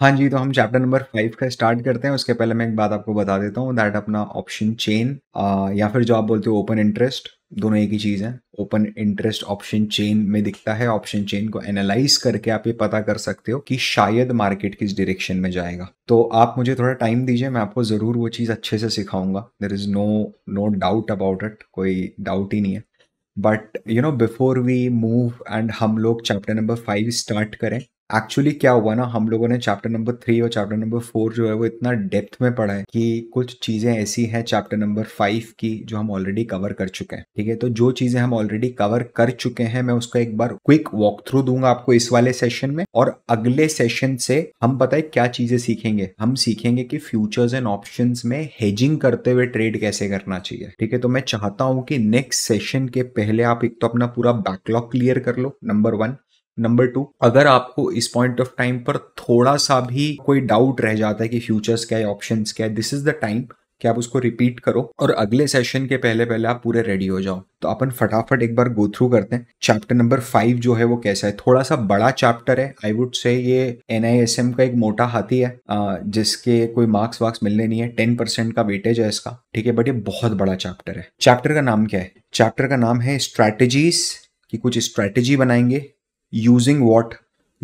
हाँ जी तो हम चैप्टर नंबर फाइव का स्टार्ट करते हैं उसके पहले मैं एक बात आपको बता देता हूँ दैट अपना ऑप्शन चेन या फिर जो आप बोलते हो ओपन इंटरेस्ट दोनों एक ही चीज़ है ओपन इंटरेस्ट ऑप्शन चेन में दिखता है ऑप्शन चेन को एनालाइज करके आप ये पता कर सकते हो कि शायद मार्केट किस डायरेक्शन में जाएगा तो आप मुझे थोड़ा टाइम दीजिए मैं आपको ज़रूर वो चीज़ अच्छे से सिखाऊंगा there is no no doubt about it कोई डाउट ही नहीं है but you know before we move and हम लोग चैप्टर नंबर फाइव स्टार्ट करें एक्चुअली क्या हुआ ना हम लोगों ने चैप्टर नंबर थ्री और चैप्टर नंबर फोर जो है वो इतना डेप्थ में पढ़ा है कि कुछ चीजें ऐसी हैं चैप्टर नंबर फाइव की जो हम ऑलरेडी कवर कर चुके हैं ठीक है तो जो चीजें हम ऑलरेडी कवर कर चुके हैं मैं उसका एक बार क्विक वॉक थ्रू दूंगा आपको इस वाले सेशन में और अगले सेशन से हम पता है क्या चीजें सीखेंगे हम सीखेंगे कि फ्यूचर्स एंड ऑप्शन में हेजिंग करते हुए ट्रेड कैसे करना चाहिए ठीक है तो मैं चाहता हूँ कि नेक्स्ट सेशन के पहले आप एक तो अपना पूरा बैकलॉग क्लियर कर लो नंबर वन नंबर टू अगर आपको इस पॉइंट ऑफ टाइम पर थोड़ा सा भी कोई डाउट रह जाता है कि फ्यूचर्स क्या है ऑप्शन क्या है दिस इज द टाइम कि आप उसको रिपीट करो और अगले सेशन के पहले पहले आप पूरे रेडी हो जाओ तो अपन फटाफट एक बार गो थ्रू करते हैं चैप्टर नंबर फाइव जो है वो कैसा है थोड़ा सा बड़ा चैप्टर है आई वुड से ये एन का एक मोटा हाथी है जिसके कोई मार्क्स वार्क्स मिलने नहीं है टेन परसेंट का वेटेज है इसका ठीक है बट ये बहुत बड़ा चैप्टर है चैप्टर का नाम क्या है चैप्टर का नाम है स्ट्रैटेजीज की कुछ स्ट्रैटेजी बनाएंगे using what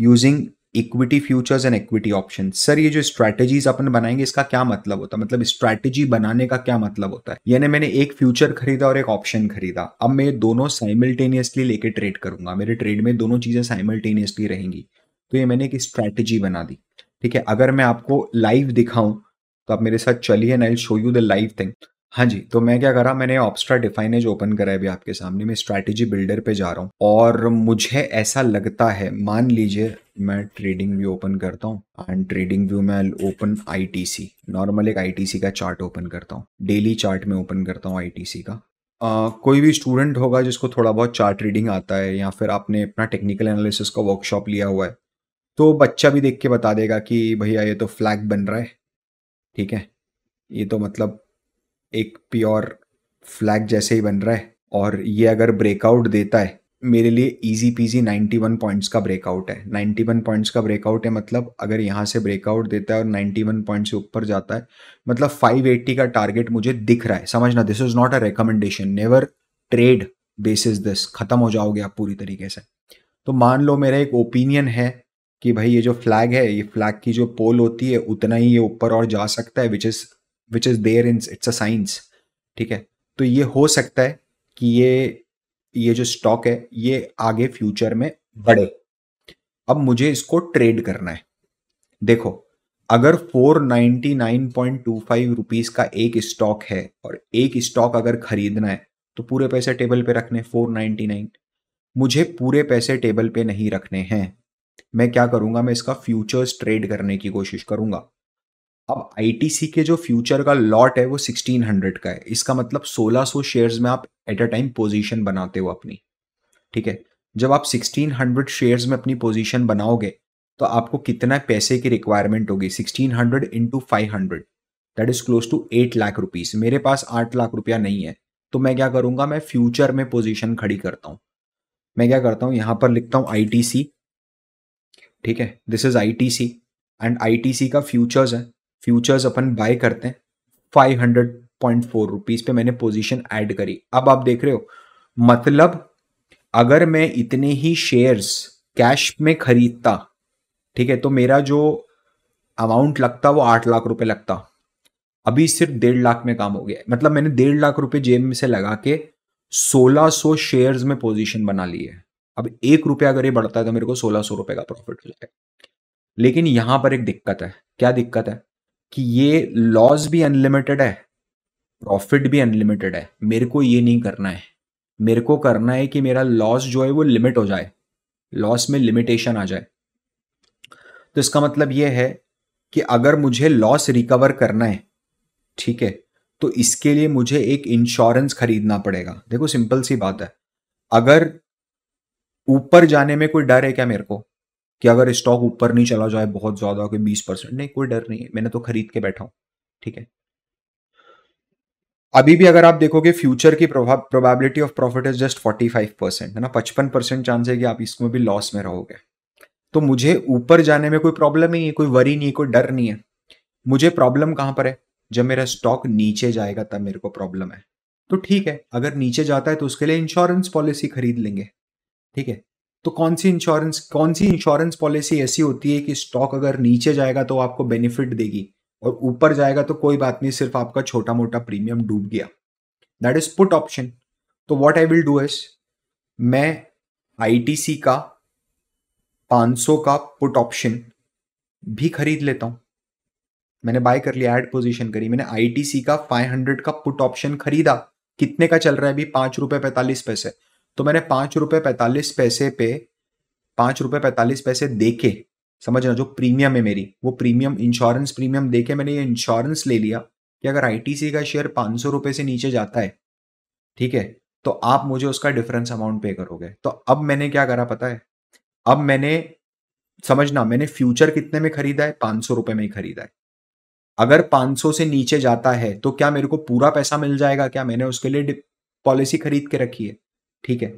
using equity futures and equity option sir ये जो स्ट्रैटेजीज अपन बनाएंगे इसका क्या मतलब होता है मतलब स्ट्रैटेजी बनाने का क्या मतलब होता है यानी मैंने एक फ्यूचर खरीदा और एक ऑप्शन खरीदा अब मैं दोनों साइमल्टेनियसली लेके ट्रेड करूंगा मेरे ट्रेड में दोनों चीजें साइमल्टेनियसली रहेंगी तो ये मैंने एक स्ट्रैटेजी बना दी ठीक है अगर मैं आपको लाइव दिखाऊं तो आप मेरे साथ चलिए and I show you the live thing हाँ जी तो मैं क्या कर रहा मैंने ऑप्स्ट्रा डिफाइनेज ओपन करा है अभी आपके सामने मैं स्ट्रैटेजी बिल्डर पे जा रहा हूँ और मुझे ऐसा लगता है मान लीजिए मैं ट्रेडिंग व्यू ओपन करता हूँ एंड ट्रेडिंग व्यू में ओपन आईटीसी नॉर्मल एक आईटीसी का चार्ट ओपन करता हूँ डेली चार्ट में ओपन करता हूँ आईटीसी का Uh, कोई भी स्टूडेंट होगा जिसको थोड़ा बहुत चार्ट रीडिंग आता है या फिर आपने अपना टेक्निकल एनालिसिस का वर्कशॉप लिया हुआ है तो बच्चा भी देख के बता देगा कि भैया ये तो फ्लैग बन रहा है ठीक है ये तो मतलब एक प्योर फ्लैग जैसे ही बन रहा है और ये अगर ब्रेकआउट देता है मेरे लिए इजी पीजी 91 पॉइंट्स का ब्रेकआउट है 91 पॉइंट्स का ब्रेकआउट है मतलब अगर यहाँ से ब्रेकआउट देता है और 91 पॉइंट से ऊपर जाता है मतलब 580 का टारगेट मुझे दिख रहा है समझना this is not a recommendation never trade basis this खत्म हो जाओगे आप पूरी तरीके से तो मान लो मेरा एक ओपिनियन है कि भाई ये जो फ्लैग है ये फ्लैग की जो पोल होती है उतना ही ये ऊपर और जा सकता है which is which is there in it's a science ठीक है तो ये हो सकता है कि ये ये जो स्टॉक है ये आगे फ्यूचर में बढ़े अब मुझे इसको ट्रेड करना है देखो अगर 499.25 रुपीस का एक स्टॉक है और एक स्टॉक अगर खरीदना है तो पूरे पैसे टेबल पे रखने 499 मुझे पूरे पैसे टेबल पे नहीं रखने हैं मैं क्या करूंगा मैं इसका फ्यूचर्स ट्रेड करने की कोशिश करूंगा अब आईटीसी के जो फ्यूचर का लॉट है वो 1600 का है इसका मतलब 1600 शेयर्स में आप एट अ टाइम पोजीशन बनाते हो अपनी ठीक है जब आप 1600 शेयर्स में अपनी पोजीशन बनाओगे तो आपको कितना पैसे की रिक्वायरमेंट होगी 1600 hundred into five hundred that is close to eight lakh rupees मेरे पास आठ लाख रुपया नहीं है तो मैं क्या करूंगा मैं फ्यूचर में पोजीशन खड़ी करता हूँ मैं क्या करता हूँ यहाँ पर लिखता हूँ आई ठीक है this is I and I का फ्यूचर्स है फ्यूचर्स अपन बाय करते हैं five hundred point four rupees पे मैंने पोजीशन ऐड करी अब आप देख रहे हो मतलब अगर मैं इतने ही शेयर्स कैश में खरीदता ठीक है तो मेरा जो अमाउंट लगता वो आठ लाख रुपए लगता अभी सिर्फ डेढ़ लाख में काम हो गया मतलब मैंने डेढ़ लाख रुपए जेब में से लगा के सोलह सौ सो शेयर्स में पोजीशन बना ली है अब एक रुपया अगर ये बढ़ता है तो मेरे को सोलह सौ सो रुपए का प्रॉफिट हो जाएगा लेकिन यहां पर एक दिक्कत है क्या दिक्कत है कि ये लॉस भी अनलिमिटेड है प्रॉफिट भी अनलिमिटेड है मेरे को ये नहीं करना है मेरे को करना है कि मेरा लॉस जो है वो लिमिट हो जाए लॉस में लिमिटेशन आ जाए तो इसका मतलब ये है कि अगर मुझे लॉस रिकवर करना है ठीक है तो इसके लिए मुझे एक इंश्योरेंस खरीदना पड़ेगा देखो सिंपल सी बात है अगर ऊपर जाने में कोई डर है क्या मेरे को कि अगर स्टॉक ऊपर नहीं चला जाए बहुत ज़्यादा कोई बीस परसेंट नहीं कोई डर नहीं है मैंने तो खरीद के बैठा हूं ठीक है अभी भी अगर आप देखोगे फ्यूचर की probability of profit is just forty five percent है ना पचपन परसेंट चांस है कि आप इसमें भी लॉस में रहोगे तो मुझे ऊपर जाने में कोई प्रॉब्लम ही नहीं है कोई वरी नहीं है कोई डर नहीं है मुझे प्रॉब्लम कहाँ पर है जब मेरा स्टॉक नीचे जाएगा तब मेरे को प्रॉब्लम है तो ठीक है अगर नीचे जाता है तो उसके लिए इंश्योरेंस पॉलिसी खरीद लेंगे ठीक है तो कौन सी इंश्योरेंस कौन सी इंश्योरेंस पॉलिसी ऐसी होती है कि स्टॉक अगर नीचे जाएगा तो आपको बेनिफिट देगी और ऊपर जाएगा तो कोई बात नहीं सिर्फ आपका छोटा मोटा प्रीमियम डूब गया दैट इज पुट ऑप्शन तो what I will do as मैं आई का 500 का पुट ऑप्शन भी खरीद लेता हूं मैंने बाय कर लिया एड पोजीशन करी मैंने आईटीसी का 500 का पुट ऑप्शन खरीदा कितने का चल रहा है अभी पांच रुपए पैंतालीस पैसे तो मैंने पाँच रुपये पैंतालीस पैसे पे पाँच रुपये पैंतालीस पैसे दे के समझना जो प्रीमियम है मेरी वो प्रीमियम इंश्योरेंस प्रीमियम दे के मैंने ये इंश्योरेंस ले लिया कि अगर आईटीसी का शेयर पाँच सौ रुपये से नीचे जाता है ठीक है तो आप मुझे उसका डिफरेंस अमाउंट पे करोगे तो अब मैंने क्या करा पता है अब मैंने समझना मैंने फ्यूचर कितने में खरीदा है पाँच सौ रुपये में ही खरीदा है अगर सौ से नीचे जाता है तो क्या मेरे को पूरा पैसा मिल जाएगा क्या मैंने उसके लिए पॉलिसी खरीद के रखी है ठीक है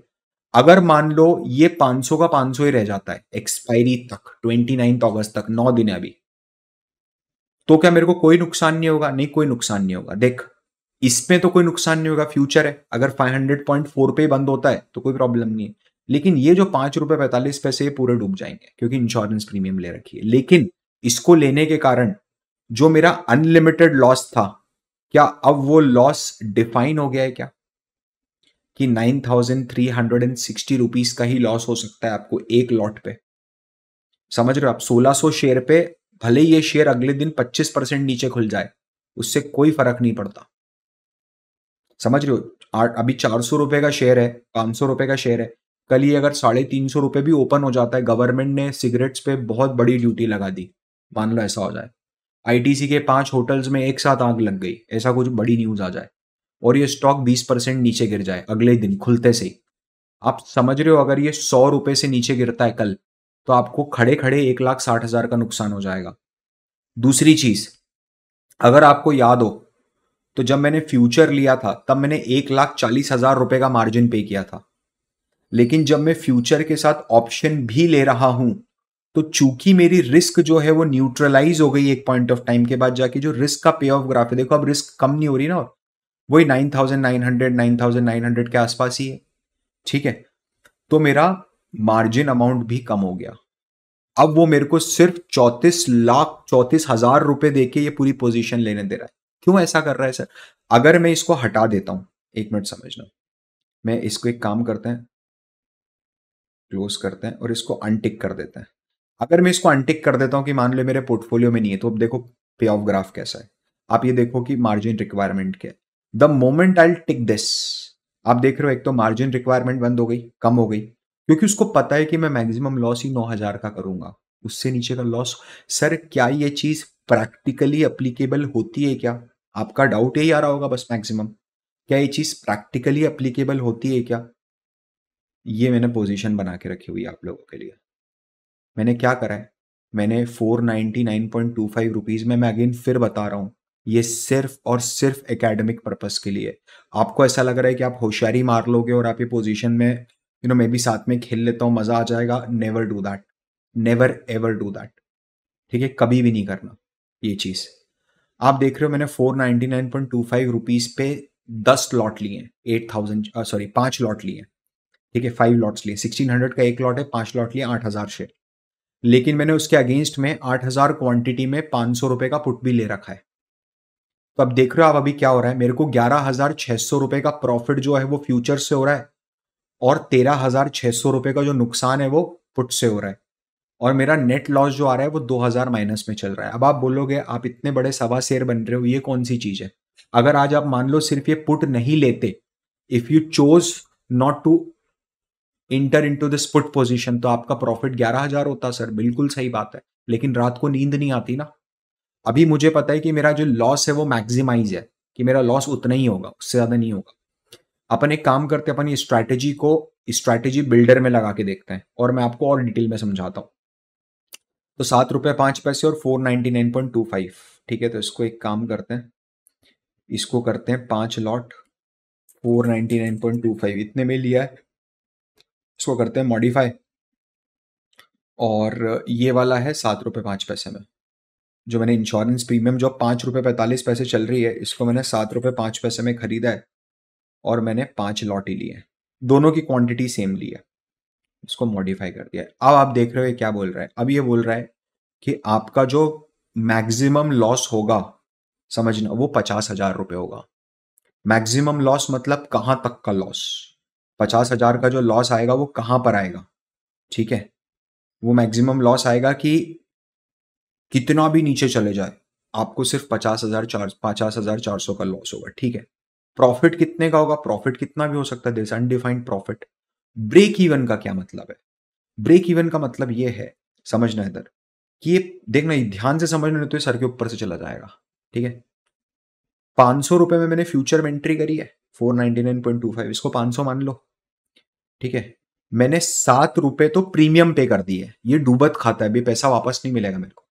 अगर मान लो ये 500 का 500 ही रह जाता है एक्सपायरी तक ट्वेंटी नाइन्थ अगस्त तक नौ दिन है अभी तो क्या मेरे को कोई नुकसान नहीं होगा नहीं कोई नुकसान नहीं होगा देख इसमें तो कोई नुकसान नहीं होगा फ्यूचर है अगर फाइव हंड्रेड पॉइंट फोर पे बंद होता है तो कोई प्रॉब्लम नहीं है लेकिन ये जो पांच रुपए पैंतालीस पैसे पूरे डूब जाएंगे क्योंकि इंश्योरेंस प्रीमियम ले रखी है लेकिन इसको लेने के कारण जो मेरा अनलिमिटेड लॉस था क्या अब वो लॉस डिफाइन हो गया है क्या कि nine thousand three hundred and sixty rupees का ही लॉस हो सकता है आपको एक लॉट पे समझ रहे हो आप सोलह सौ शेयर पे भले ही ये शेयर अगले दिन पच्चीस परसेंट नीचे खुल जाए उससे कोई फर्क नहीं पड़ता समझ रहे हो अभी चार सौ रुपए का शेयर है पांच सौ रुपए का शेयर है कल ही अगर साढ़े तीन सौ रुपये भी ओपन हो जाता है गवर्नमेंट ने सिगरेट्स पे बहुत बड़ी ड्यूटी लगा दी मान लो ऐसा हो जाए आईटीसी के पांच होटल्स में एक साथ आग लग गई ऐसा कुछ बड़ी न्यूज आ जाए और ये स्टॉक 20 परसेंट नीचे गिर जाए अगले दिन खुलते से ही आप समझ रहे हो अगर ये सौ रुपए से नीचे गिरता है कल तो आपको खड़े खड़े एक लाख साठ हजार का नुकसान हो जाएगा दूसरी चीज अगर आपको याद हो तो जब मैंने फ्यूचर लिया था तब मैंने एक लाख चालीस हजार रुपए का मार्जिन पे किया था लेकिन जब मैं फ्यूचर के साथ ऑप्शन भी ले रहा हूं तो चूंकि मेरी रिस्क जो है वो न्यूट्रलाइज हो गई एक पॉइंट ऑफ टाइम के बाद जाके जो रिस्क का पे ऑफ ग्राफ है देखो अब रिस्क कम नहीं हो रही ना वही nine thousand nine hundred nine thousand nine hundred के आसपास ही है ठीक है तो मेरा मार्जिन अमाउंट भी कम हो गया अब वो मेरे को सिर्फ चौंतीस लाख चौंतीस हजार रुपए दे के ये पूरी पोजीशन लेने दे रहा है क्यों ऐसा कर रहा है सर अगर मैं इसको हटा देता हूं एक मिनट समझना मैं इसको एक काम करते हैं क्लोज करते हैं और इसको अनटिक कर देते हैं अगर मैं इसको अनटिक कर देता हूं कि मान लो मेरे पोर्टफोलियो में नहीं है तो अब देखो पे ऑफ ग्राफ कैसा है आप ये देखो कि मार्जिन रिक्वायरमेंट क्या है the moment I tick this आप देख रहे हो एक तो मार्जिन रिक्वायरमेंट बंद हो गई कम हो गई क्योंकि उसको पता है कि मैं मैक्सिमम लॉस ही नौ हजार का करूंगा उससे नीचे का लॉस सर क्या ये चीज प्रैक्टिकली अप्लीकेबल होती है क्या आपका डाउट यही आ रहा होगा बस मैक्सिमम क्या ये चीज प्रैक्टिकली अप्लीकेबल होती है क्या ये मैंने पोजीशन बना के रखी हुई आप लोगों के लिए मैंने क्या करा है मैंने four ninety nine point two five rupees में मैं अगेन फिर बता रहा हूँ ये सिर्फ और सिर्फ एकेडमिक पर्पस के लिए आपको ऐसा लग रहा है कि आप होशियारी मार लोगे और आप ये पोजीशन में यू नो मैं भी साथ में खेल लेता हूं मजा आ जाएगा never do that never ever do that ठीक है कभी भी नहीं करना ये चीज़ आप देख रहे हो मैंने four ninety nine point two five rupees पे दस लॉट लिए एट थाउजेंड सॉरी पांच लॉट लिए ठीक है फाइव लॉट्स लिए सिक्सटीन हंड्रेड का एक लॉट है पांच लॉट लिए आठ हज़ार शेयर लेकिन मैंने उसके अगेंस्ट में आठ हज़ार क्वान्टिटी में पांच सौ रुपए का पुट भी ले रखा है तो अब देख रहे हो आप अभी क्या हो रहा है मेरे को ग्यारह हजार छह सौ रुपए का प्रॉफिट जो है वो फ्यूचर से हो रहा है और तेरह हजार छह सौ रुपए का जो नुकसान है वो पुट से हो रहा है और मेरा नेट लॉस जो आ रहा है वो दो हजार माइनस में चल रहा है अब आप बोलोगे आप इतने बड़े सवा शेयर बन रहे हो ये कौन सी चीज है अगर आज आप मान लो सिर्फ ये पुट नहीं लेते if you choose not to enter into this put position तो आपका प्रॉफिट ग्यारह हजार होता सर बिल्कुल सही बात है लेकिन रात को नींद नहीं आती ना अभी मुझे पता है कि मेरा जो लॉस है वो मैक्सिमाइज है कि मेरा लॉस उतना ही होगा उससे ज़्यादा नहीं होगा अपन एक काम करते अपन स्ट्रैटेजी को स्ट्रैटेजी बिल्डर में लगा के देखते हैं और मैं आपको और डिटेल में समझाता हूँ तो सात रुपये पाँच पैसे और four ninety nine point two five ठीक है तो इसको एक काम करते हैं इसको करते हैं पांच lot four ninety nine point two five इतने में लिया है इसको करते हैं मॉडिफाई और ये वाला है सात रुपये पाँच पैसे में जो मैंने इंश्योरेंस प्रीमियम जो पाँच रुपये पैंतालीस पैसे चल रही है इसको मैंने सात रुपये पाँच पैसे में खरीदा है और मैंने पाँच लॉटी लिए हैं दोनों की क्वांटिटी सेम ली है इसको मॉडिफाई कर दिया है अब आप देख रहे हो क्या बोल रहा है अब ये बोल रहा है कि आपका जो मैक्सिमम लॉस होगा समझना वो पचास हजार रुपये होगा मैक्सिमम लॉस मतलब कहाँ तक का लॉस पचास हजार का जो लॉस आएगा वो कहाँ पर आएगा ठीक है वो मैक्सिमम लॉस आएगा कि कितना भी नीचे चले जाए आपको सिर्फ पचास हजार चार पचास हजार चार सौ का लॉस होगा ठीक है प्रॉफिट कितने का होगा प्रॉफिट कितना भी हो सकता है this undefined profit break even का क्या मतलब है ब्रेक इवन का मतलब यह है समझना इधर कि ये देखना ध्यान से समझना नहीं तो ये सर के ऊपर से चला जाएगा ठीक है पांच सौ रुपये में मैंने फ्यूचर में एंट्री करी है four ninety nine point two five इसको पांच सौ मान लो ठीक है मैंने सात रुपये तो प्रीमियम पे कर दी है ये डूबत खाता है अभी पैसा वापस नहीं मिलेगा मेरे को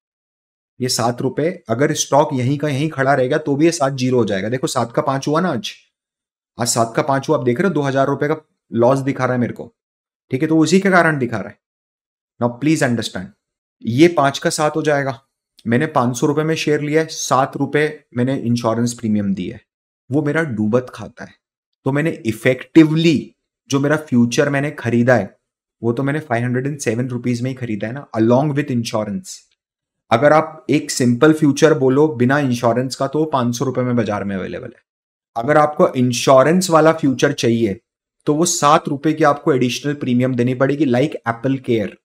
ये सात रुपए अगर स्टॉक यहीं का यहीं खड़ा रहेगा तो भी ये सात जीरो हो जाएगा देखो सात का पांच हुआ ना आज आज सात का पांच हुआ आप देख रहे हो दो हजार रुपए का लॉस दिखा रहा है मेरे को ठीक है तो उसी के कारण दिखा रहा है नाउ प्लीज अंडरस्टैंड ये पांच का सात हो जाएगा मैंने पांच सौ रुपए में शेयर लिया है सात रुपए मैंने इंश्योरेंस प्रीमियम दी है वो मेरा डूबत खाता है तो मैंने इफेक्टिवली जो मेरा फ्यूचर मैंने खरीदा है वो तो मैंने five hundred and seven rupees में ही खरीदा है ना अलॉन्ग विथ इंश्योरेंस अगर आप एक सिंपल फ्यूचर बोलो बिना इंश्योरेंस का तो पाँच सौ रुपए में बाजार में अवेलेबल है अगर आपको इंश्योरेंस वाला फ्यूचर चाहिए तो वो सात रुपये की आपको एडिशनल प्रीमियम देनी पड़ेगी लाइक एप्पल केयर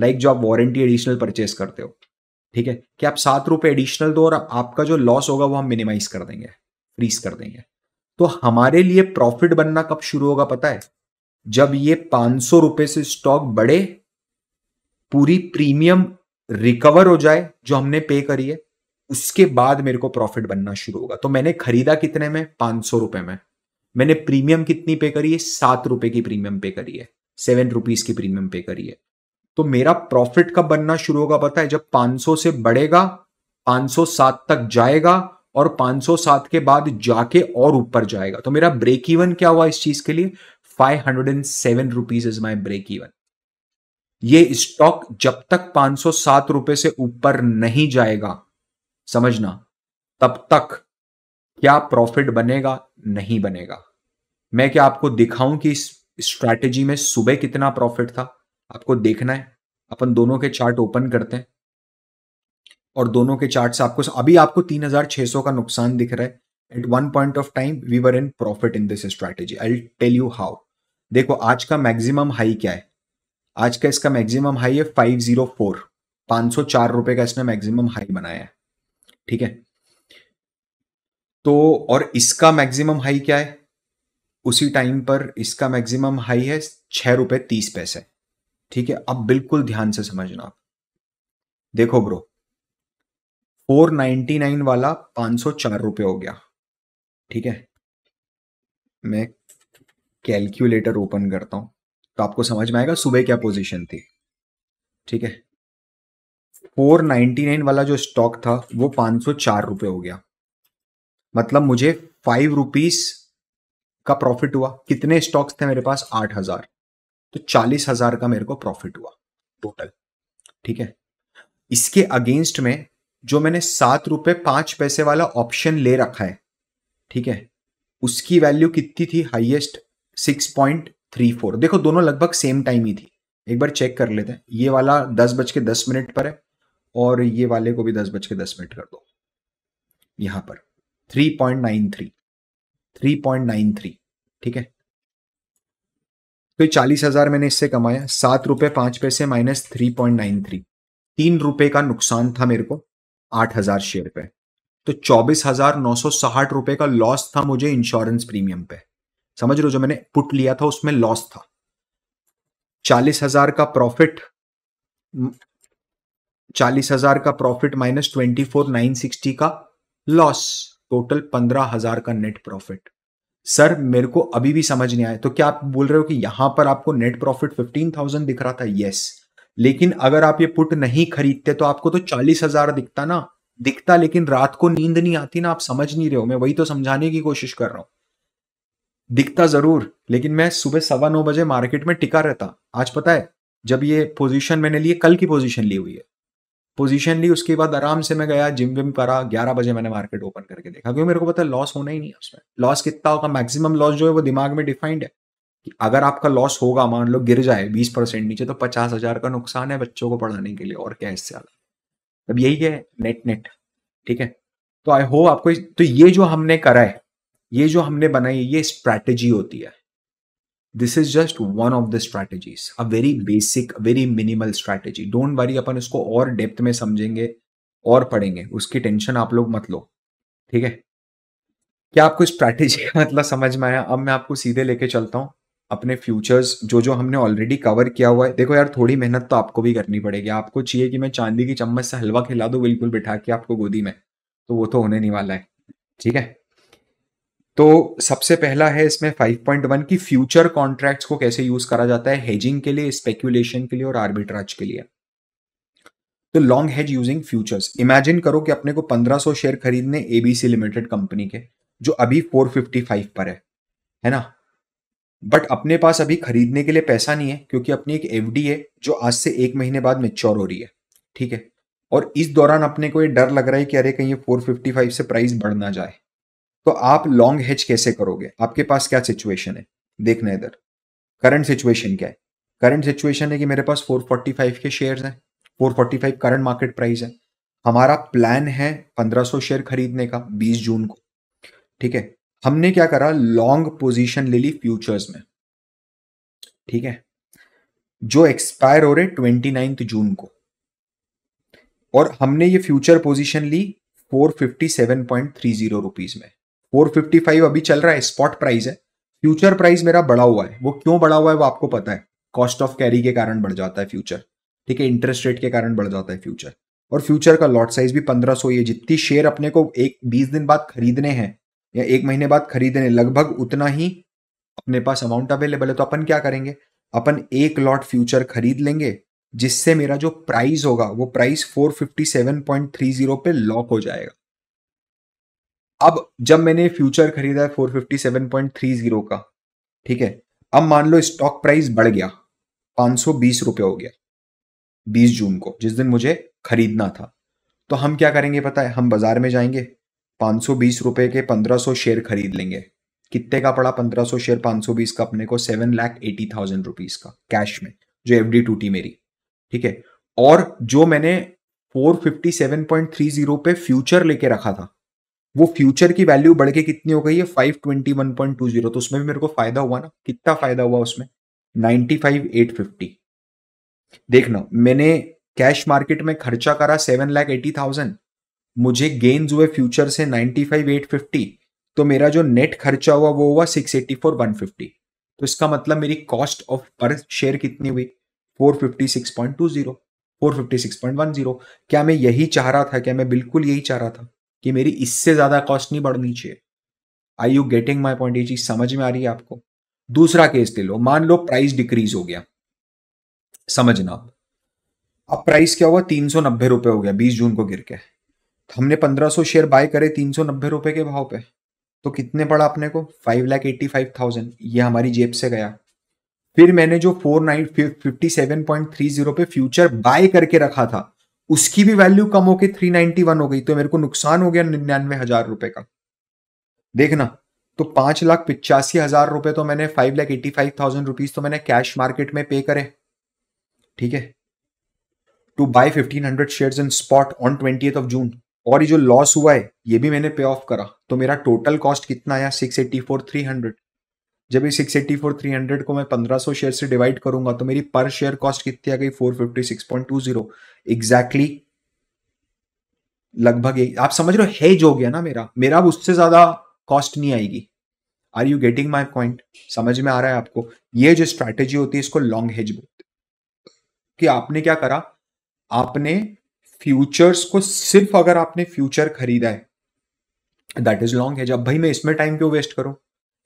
लाइक जो आप वारंटी एडिशनल परचेस करते हो ठीक है कि आप सात रुपये एडिशनल दो और आपका जो लॉस होगा वो हम मिनिमाइज कर देंगे फ्रीज कर देंगे तो हमारे लिए प्रॉफिट बनना कब शुरू होगा पता है जब ये पांच सौ रुपये से स्टॉक बढ़े पूरी प्रीमियम रिकवर हो जाए जो हमने पे करी है उसके बाद मेरे को प्रॉफिट बनना शुरू होगा तो मैंने खरीदा कितने में पांच सौ रुपए में मैंने प्रीमियम कितनी पे करी है सात रुपए की प्रीमियम पे करी है सेवन रुपीज की प्रीमियम पे करी है तो मेरा प्रॉफिट कब बनना शुरू होगा पता है जब 500 से बढ़ेगा 507 तक जाएगा और 507 के बाद जाके और ऊपर जाएगा तो मेरा ब्रेक इवन क्या हुआ इस चीज के लिए five hundred and seven rupees is my break even ये स्टॉक जब तक पांच सौ सात रुपए से ऊपर नहीं जाएगा समझना तब तक क्या प्रॉफिट बनेगा नहीं बनेगा मैं क्या आपको दिखाऊं कि इस स्ट्रैटेजी में सुबह कितना प्रॉफिट था आपको देखना है अपन दोनों के चार्ट ओपन करते हैं और दोनों के चार्ट से आपको अभी आपको 3600 का नुकसान दिख रहा है at one point of time we were in profit in this strategy I tell you how देखो आज का मैक्सिमम हाई क्या है आज का इसका मैक्सिमम हाई है फाइव जीरो फोर पांच सौ चार रुपए का इसने मैक्सिमम हाई बनाया है ठीक है तो और इसका मैक्सिमम हाई क्या है उसी टाइम पर इसका मैक्सिमम हाई है छह रुपए तीस पैसे ठीक है अब बिल्कुल ध्यान से समझना आप देखो ब्रो फोर नाइन्टी नाइन वाला पांच सौ चार रुपए हो गया ठीक है मैं कैलकुलेटर ओपन करता हूं तो आपको समझ में आएगा सुबह क्या पोजीशन थी ठीक है 499 वाला जो स्टॉक था वो पांच रुपए हो गया मतलब मुझे फाइव रुपीज का प्रॉफिट हुआ कितने स्टॉक्स थे मेरे पास आठ हजार तो चालीस हजार का मेरे को प्रॉफिट हुआ टोटल ठीक है इसके अगेंस्ट में जो मैंने सात रुपए पांच पैसे वाला ऑप्शन ले रखा है ठीक है उसकी वैल्यू कितनी थी highest six point three four देखो दोनों लगभग सेम टाइम ही थी एक बार चेक कर लेते हैं ये वाला दस बज के दस मिनट पर है और ये वाले को भी दस बज के दस मिनट कर दो यहां पर three point nine three three point nine three ठीक है तो चालीस हजार मैंने इससे कमाया सात रुपए पांच पैसे minus three point nine three तीन रुपए का नुकसान था मेरे को आठ हजार शेयर पे तो चौबीस हजार नौ सौ साठ रुपए का लॉस था मुझे इंश्योरेंस प्रीमियम पे समझ रहे हो जो मैंने पुट लिया था उसमें लॉस था चालीस हजार का प्रॉफिट चालीस हजार का profit minus twenty four nine sixty का लॉस टोटल पंद्रह हजार का नेट प्रॉफिट सर मेरे को अभी भी समझ नहीं आया तो क्या आप बोल रहे हो कि यहां पर आपको नेट प्रॉफिट फिफ्टीन थाउजेंड दिख रहा था यस लेकिन अगर आप ये पुट नहीं खरीदते तो आपको तो चालीस हजार दिखता ना दिखता लेकिन रात को नींद नहीं आती ना आप समझ नहीं रहे हो मैं वही तो समझाने की कोशिश कर रहा हूं दिखता जरूर लेकिन मैं सुबह सवा नौ बजे मार्केट में टिका रहता आज पता है जब ये पोजीशन मैंने लिए कल की पोजीशन ली हुई है पोजीशन ली उसके बाद आराम से मैं गया जिम विम करा ग्यारह बजे मैंने मार्केट ओपन करके देखा क्योंकि मेरे को पता है लॉस होना ही नहीं है उसमें लॉस कितना होगा मैक्सिमम लॉस जो है वो दिमाग में डिफाइंड है कि अगर आपका लॉस होगा मान लो गिर जाए बीस परसेंट नीचे तो पचास हजार का नुकसान है बच्चों को पढ़ाने के लिए और क्या इससे अलग अब यही है नेट नेट ठीक है तो आई होप आपको तो ये जो हमने करा है ये जो हमने बनाई ये स्ट्रैटेजी होती है this is just one of the strategies a very basic very minimal strategy don't worry अपन उसको और डेप्थ में समझेंगे और पढ़ेंगे उसकी टेंशन आप लोग मत लो ठीक है क्या आपको स्ट्रैटेजी का मतलब समझ में आया अब मैं आपको सीधे लेके चलता हूँ अपने फ्यूचर्स जो जो हमने ऑलरेडी कवर किया हुआ है देखो यार थोड़ी मेहनत तो आपको भी करनी पड़ेगी आपको चाहिए कि मैं चांदी की चम्मच से हलवा खिला दूँ बिल्कुल बिठा के आपको गोदी में तो वो तो होने नहीं वाला है ठीक है तो सबसे पहला है इसमें 5.1 की फ्यूचर कॉन्ट्रैक्ट्स को कैसे यूज करा जाता है हेजिंग के लिए स्पेक्यूलेशन के लिए और आर्बिट्राज के लिए तो long hedge using futures imagine करो कि अपने को 1500 शेयर खरीदने एबीसी लिमिटेड कंपनी के जो अभी 455 पर है है ना बट अपने पास अभी खरीदने के लिए पैसा नहीं है क्योंकि अपनी एक एफ है जो आज से एक महीने बाद मेच्योर हो रही है ठीक है और इस दौरान अपने को ये डर लग रहा है कि अरे कहीं ये 455 से प्राइस बढ़ ना जाए तो आप लॉन्ग हेज कैसे करोगे आपके पास क्या सिचुएशन है देखना इधर करंट सिचुएशन क्या है करंट सिचुएशन है कि मेरे पास 445 के शेयर्स हैं 445 करंट मार्केट प्राइस है हमारा प्लान है 1500 शेयर खरीदने का 20 जून को ठीक है हमने क्या करा लॉन्ग पोजीशन ले ली फ्यूचर्स में ठीक है जो एक्सपायर हो रहे ट्वेंटी नाइन्थ जून को और हमने ये फ्यूचर पोजीशन ली 457.30 रुपीस में फोर फिफ्टी फाइव अभी चल रहा है स्पॉट प्राइस है फ्यूचर प्राइस मेरा बढ़ा हुआ है वो क्यों बढ़ा हुआ है वो आपको पता है कॉस्ट ऑफ कैरी के कारण बढ़ जाता है फ्यूचर ठीक है इंटरेस्ट रेट के कारण बढ़ जाता है फ्यूचर और फ्यूचर का लॉट साइज भी पंद्रह सौ ये जितनी शेयर अपने को एक बीस दिन बाद खरीदने हैं या एक महीने बाद खरीदने लगभग उतना ही अपने पास अमाउंट अवेलेबल है तो अपन क्या करेंगे अपन एक लॉट फ्यूचर खरीद लेंगे जिससे मेरा जो प्राइस होगा वो प्राइस जीरो पे लॉक हो जाएगा अब जब मैंने फ्यूचर खरीदा है four fifty seven point three zero का ठीक है अब मान लो स्टॉक प्राइस बढ़ गया पाँच सौ बीस रुपया हो गया बीस जून को जिस दिन मुझे खरीदना था तो हम क्या करेंगे पता है हम बाजार में जाएंगे पांच सौ बीस रुपये के पंद्रह सौ शेयर खरीद लेंगे कितने का पड़ा पंद्रह सौ शेयर पाँच सौ बीस का अपने को seven lakh eighty thousand rupees का कैश में जो एफ डी टूटी मेरी ठीक है और जो मैंने four fifty seven point three zero पे फ्यूचर लेके रखा था वो फ्यूचर की वैल्यू बढ़ के कितनी हो गई है five twenty one point two zero तो उसमें भी मेरे को फायदा हुआ ना कितना फायदा हुआ उसमें नाइन्टी फाइव एट फिफ्टी देखना मैंने कैश मार्केट में खर्चा करा सेवन लाख एटी थाउजेंड मुझे गेन्स हुए फ्यूचर से नाइन्टी फाइव एट फिफ्टी तो मेरा जो नेट खर्चा हुआ वो हुआ six eighty four one fifty तो इसका मतलब मेरी कॉस्ट ऑफ पर शेयर कितनी हुई four fifty six point two zero four fifty six point one zero क्या मैं यही चाह रहा था क्या मैं बिल्कुल यही चाह रहा था कि मेरी इससे ज़्यादा कॉस्ट नहीं बढ़नी चाहिए I you getting my point ये चीज़ समझ में आ रही है आपको दूसरा केस ले लो मान लो प्राइस डिक्रीज हो गया समझना आप अब प्राइस क्या हुआ तीन सौ नब्बे रुपए हो गया बीस जून को गिर के तो हमने पंद्रह सौ शेयर बाय करे तीन सौ नब्बे रुपए के भाव पे तो कितने पड़ा अपने को five lakh eighty five thousand ये हमारी जेब से गया फिर मैंने जो four nine fifty seven point three zero पे फ्यूचर बाय करके रखा था उसकी भी वैल्यू कम नाइनटी वन हो गई तो मेरे को नुकसान हो गया निन्यानवे हजार रुपए का देखना तो पांच लाख पिचासी हजार रुपए तो मैंने five lakh eighty five thousand rupees तो मैंने कैश मार्केट में पे करे ठीक है to buy fifteen hundred share in spot on twenty of June और ये जो लॉस हुआ है ये भी मैंने पे ऑफ करा तो मेरा टोटल कॉस्ट कितना आया six eighty four three hundred जब ये six eighty four three hundred को मैं पंद्रह सौ शेयर से डिवाइड करूंगा तो मेरी पर शेयर कॉस्ट कितनी आ गई four fifty six point two zero exactly लगभग आप समझ रहे हो हेज हो गया ना मेरा मेरा अब उससे ज्यादा कॉस्ट नहीं आएगी are you getting my point समझ में आ रहा है आपको ये जो स्ट्रैटेजी होती है इसको लॉन्ग हेज बोलते कि आपने क्या करा आपने फ्यूचर्स को सिर्फ अगर आपने फ्यूचर खरीदा है दैट इज लॉन्ग हेज अब भाई मैं इसमें टाइम क्यों वेस्ट करूं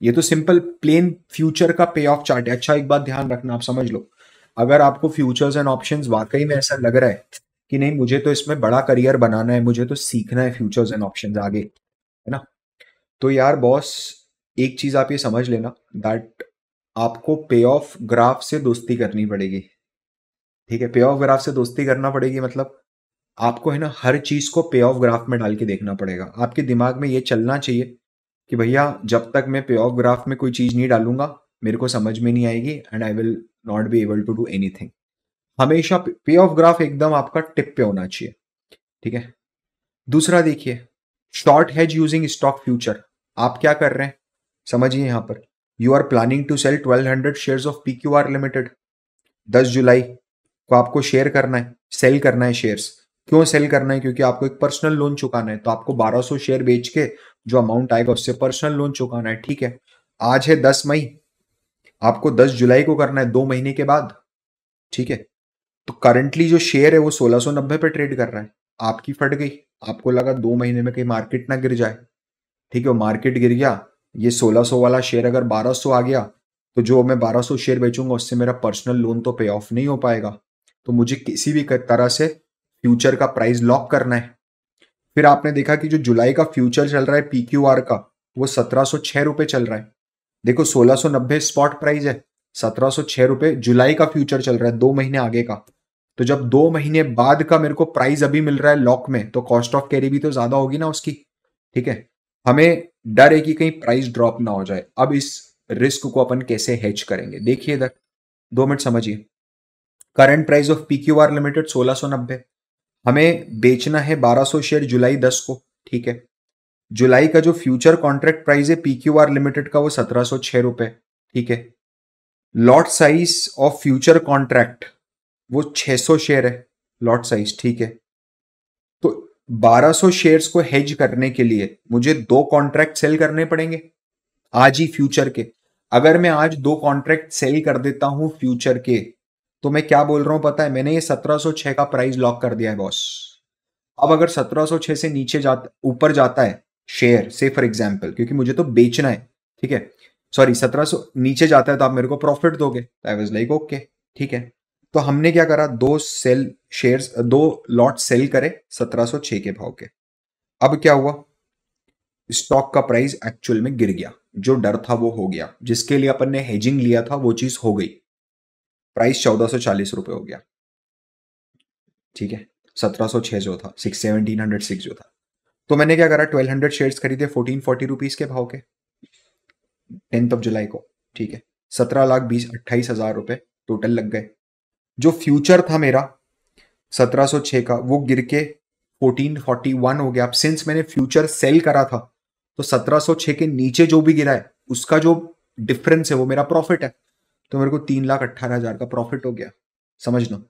ये तो सिंपल प्लेन फ्यूचर का पे ऑफ चार्ट है अच्छा एक बात ध्यान रखना आप समझ लो अगर आपको फ्यूचर्स एंड ऑप्शंस वाकई में ऐसा लग रहा है कि नहीं मुझे तो इसमें बड़ा करियर बनाना है मुझे तो सीखना है फ्यूचर्स एंड ऑप्शंस आगे है ना तो यार बॉस एक चीज आप ये समझ लेना दैट आपको पे ऑफ ग्राफ से दोस्ती करनी पड़ेगी ठीक है पे ऑफ ग्राफ से दोस्ती करना पड़ेगी मतलब आपको है ना हर चीज को पे ऑफ ग्राफ में डाल के देखना पड़ेगा आपके दिमाग में ये चलना चाहिए कि भैया जब तक मैं पे ऑफ ग्राफ में कोई चीज़ नहीं डालूंगा मेरे को समझ में नहीं आएगी and I will not be able to do any हमेशा पे ऑफ ग्राफ एकदम आपका टिप पे होना चाहिए ठीक है दूसरा देखिए short hedge using stock future आप क्या कर रहे हैं समझिए यहां पर you are planning to sell 1200 shares of P Q R limited दस जुलाई को आपको शेयर करना है सेल करना है शेयर्स क्यों सेल करना है क्योंकि आपको एक पर्सनल लोन चुकाना है तो आपको 1200 शेयर बेच के जो अमाउंट आएगा उससे पर्सनल लोन चुकाना है ठीक है आज है 10 मई आपको 10 जुलाई को करना है दो महीने के बाद ठीक है तो करंटली जो शेयर है वो 1690 पे ट्रेड कर रहा है आपकी फट गई आपको लगा दो महीने में कहीं मार्केट ना गिर जाए ठीक है मार्केट गिर गया ये 1600 वाला शेयर अगर 1200 आ गया तो जो मैं 1200 शेयर बेचूंगा उससे मेरा पर्सनल लोन तो पे ऑफ नहीं हो पाएगा तो मुझे किसी भी तरह से फ्यूचर का प्राइस लॉक करना है फिर आपने देखा कि जो जुलाई का फ्यूचर चल रहा है पी क्यू आर का वो सत्रह सो छः रुपये चल रहा है देखो सोलह सो नब्बे स्पॉट प्राइस है सत्रह सो छः रुपए जुलाई का फ्यूचर चल रहा है दो महीने आगे का तो जब दो महीने बाद का मेरे को प्राइस अभी मिल रहा है लॉक में तो कॉस्ट ऑफ कैरी भी तो ज़्यादा होगी ना उसकी ठीक है हमें डर है कि कहीं प्राइस ड्रॉप ना हो जाए अब इस रिस्क को अपन कैसे हेज करेंगे देखिए इधर दो मिनट समझिए current price of P Q R limited सोलह सौ नब्बे हमें बेचना है 1200 शेयर जुलाई 10 को ठीक है जुलाई का जो फ्यूचर कॉन्ट्रैक्ट प्राइस है पीक्यूआर लिमिटेड का वो सत्रह सौ छह रुपए ठीक है lot size of future contract वो 600 शेयर है लॉट साइज ठीक है तो 1200 शेयर्स को हेज करने के लिए मुझे दो कॉन्ट्रैक्ट सेल करने पड़ेंगे आज ही फ्यूचर के अगर मैं आज दो कॉन्ट्रैक्ट सेल कर देता हूं फ्यूचर के तो मैं क्या बोल रहा हूँ पता है मैंने ये 1706 का प्राइस लॉक कर दिया है बॉस अब अगर 1706 से नीचे जाता ऊपर जाता है शेयर से फॉर एग्जाम्पल क्योंकि मुझे तो बेचना है ठीक है सॉरी 1700 नीचे जाता है तो आप मेरे को प्रॉफिट दोगे आई वॉज लाइक ओके ठीक है तो हमने क्या करा दो सेल शेयर्स दो लॉट सेल करे 1706 के भाव के अब क्या हुआ स्टॉक का प्राइस एक्चुअल में गिर गया जो डर था वो हो गया जिसके लिए अपन ने हेजिंग लिया था वो चीज हो गई प्राइस चौदह सौ चालीस रुपये हो गया ठीक है सत्रह सौ छः जो था सिक्स सेवनटीन हंड्रेड सिक्स जो था तो मैंने क्या करा ट्वेल्व हंड्रेड शेयर्स खरीदे फोर्टीन फोर्टी रुपीज़ के भाव के टेंथ ऑफ जुलाई को ठीक है सत्रह लाख बीस अट्ठाईस हज़ार रुपये टोटल लग गए जो फ्यूचर था मेरा सत्रह सौ छः का वो गिर के फोर्टीन फोर्टी वन हो गया अब सिंस मैंने फ्यूचर सेल करा था तो सत्रह सौ छः के नीचे जो भी गिरा है उसका जो डिफरेंस है वो मेरा प्रॉफिट है तो मेरे को तीन लाख अट्ठारह हजार का प्रॉफिट हो गया समझ लो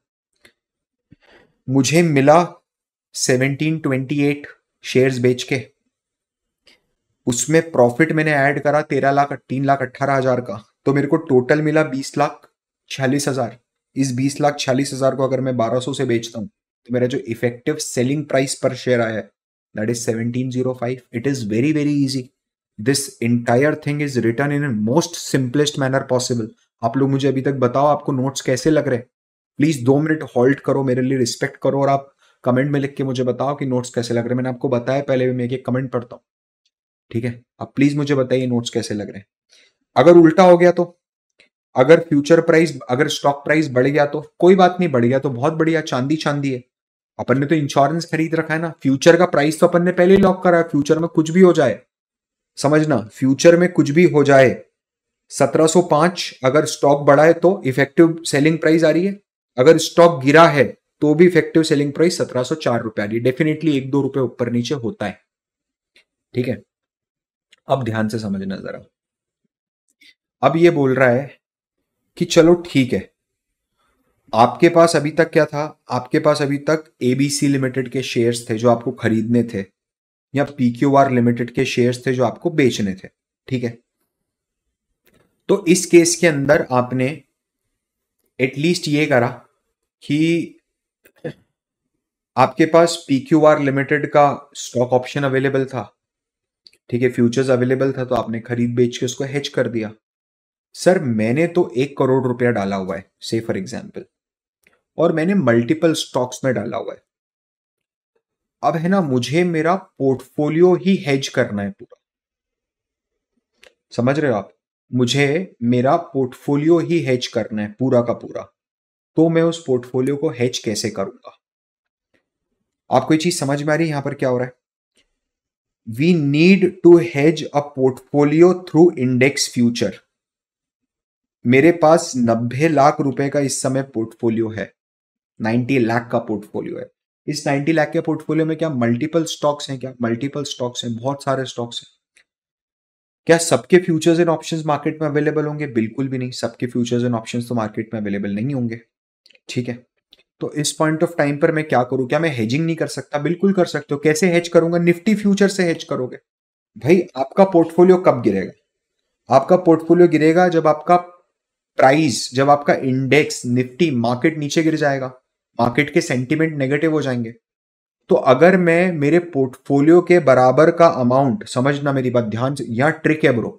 मुझे मिला सेवनटीन ट्वेंटी एट शेयर्स बेच के उसमें प्रॉफिट मैंने ऐड करा तेरह लाख तीन लाख अट्ठारह हजार का तो मेरे को टोटल मिला बीस लाख छियालीस हजार इस बीस लाख छियालीस हजार को अगर मैं बारह सौ से बेचता हूं तो मेरा जो effective selling price per share आया है that is seventeen zero five it is very very easy this entire thing is written in most simplest manner possible आप लोग मुझे अभी तक बताओ आपको नोट्स कैसे लग रहे प्लीज दो मिनट होल्ड करो मेरे लिए रिस्पेक्ट करो और आप कमेंट में लिख के मुझे बताओ कि नोट्स कैसे लग रहे हैं मैंने आपको बताया पहले भी मैं एक कमेंट पढ़ता हूँ ठीक है आप प्लीज मुझे बताइए नोट्स कैसे लग रहे हैं अगर उल्टा हो गया तो अगर फ्यूचर प्राइस अगर स्टॉक प्राइस बढ़ गया तो कोई बात नहीं बढ़ गया तो बहुत बढ़िया चांदी चांदी है अपन ने तो इंश्योरेंस खरीद रखा है ना फ्यूचर का प्राइस तो अपन ने पहले ही लॉक करा है फ्यूचर में कुछ भी हो जाए समझना फ्यूचर में कुछ भी हो जाए 1705 अगर स्टॉक बढ़ा है तो इफेक्टिव सेलिंग प्राइस आ रही है अगर स्टॉक गिरा है तो भी इफेक्टिव सेलिंग प्राइस सत्रह सो चार रुपए आ रही है डेफिनेटली एक दो रुपए ऊपर नीचे होता है ठीक है अब ध्यान से समझना जरा अब ये बोल रहा है कि चलो ठीक है आपके पास अभी तक क्या था आपके पास अभी तक एबीसी लिमिटेड के शेयर्स थे जो आपको खरीदने थे या पी क्यू आर लिमिटेड के शेयर्स थे जो आपको बेचने थे ठीक है तो इस केस के अंदर आपने एटलीस्ट ये करा कि आपके पास पी क्यू आर लिमिटेड का स्टॉक ऑप्शन अवेलेबल था ठीक है फ्यूचर्स अवेलेबल था तो आपने खरीद बेच के उसको हेच कर दिया सर मैंने तो एक करोड़ रुपया डाला हुआ है से फॉर एग्जाम्पल और मैंने मल्टीपल स्टॉक्स में डाला हुआ है अब है ना मुझे मेरा पोर्टफोलियो ही हेज करना है पूरा समझ रहे हो आप मुझे मेरा पोर्टफोलियो ही हेज करना है पूरा का पूरा तो मैं उस पोर्टफोलियो को हेज कैसे करूंगा आपको ये चीज समझ में आ रही है यहां पर क्या हो रहा है we need to hedge a portfolio through index future मेरे पास नब्बे लाख रुपए का इस समय पोर्टफोलियो है नाइन्टी लाख का पोर्टफोलियो है इस 90 लाख के पोर्टफोलियो में क्या मल्टीपल स्टॉक्स हैं क्या मल्टीपल स्टॉक्स हैं बहुत सारे स्टॉक्स हैं क्या सबके फ्यूचर्स एंड ऑप्शंस मार्केट में अवेलेबल होंगे बिल्कुल भी नहीं सबके फ्यूचर्स एंड ऑप्शंस तो मार्केट में अवेलेबल नहीं होंगे ठीक है तो इस पॉइंट ऑफ टाइम पर मैं क्या करूं क्या मैं हेजिंग नहीं कर सकता बिल्कुल कर सकते हो कैसे हेज करूंगा निफ्टी फ्यूचर से हेज करोगे भाई आपका पोर्टफोलियो कब गिरेगा आपका पोर्टफोलियो गिरेगा जब आपका प्राइस जब आपका इंडेक्स निफ्टी मार्केट नीचे गिर जाएगा मार्केट के सेंटिमेंट नेगेटिव हो जाएंगे तो अगर मैं मेरे पोर्टफोलियो के बराबर का अमाउंट समझना मेरी बात ध्यान से यहां ट्रिक है ब्रो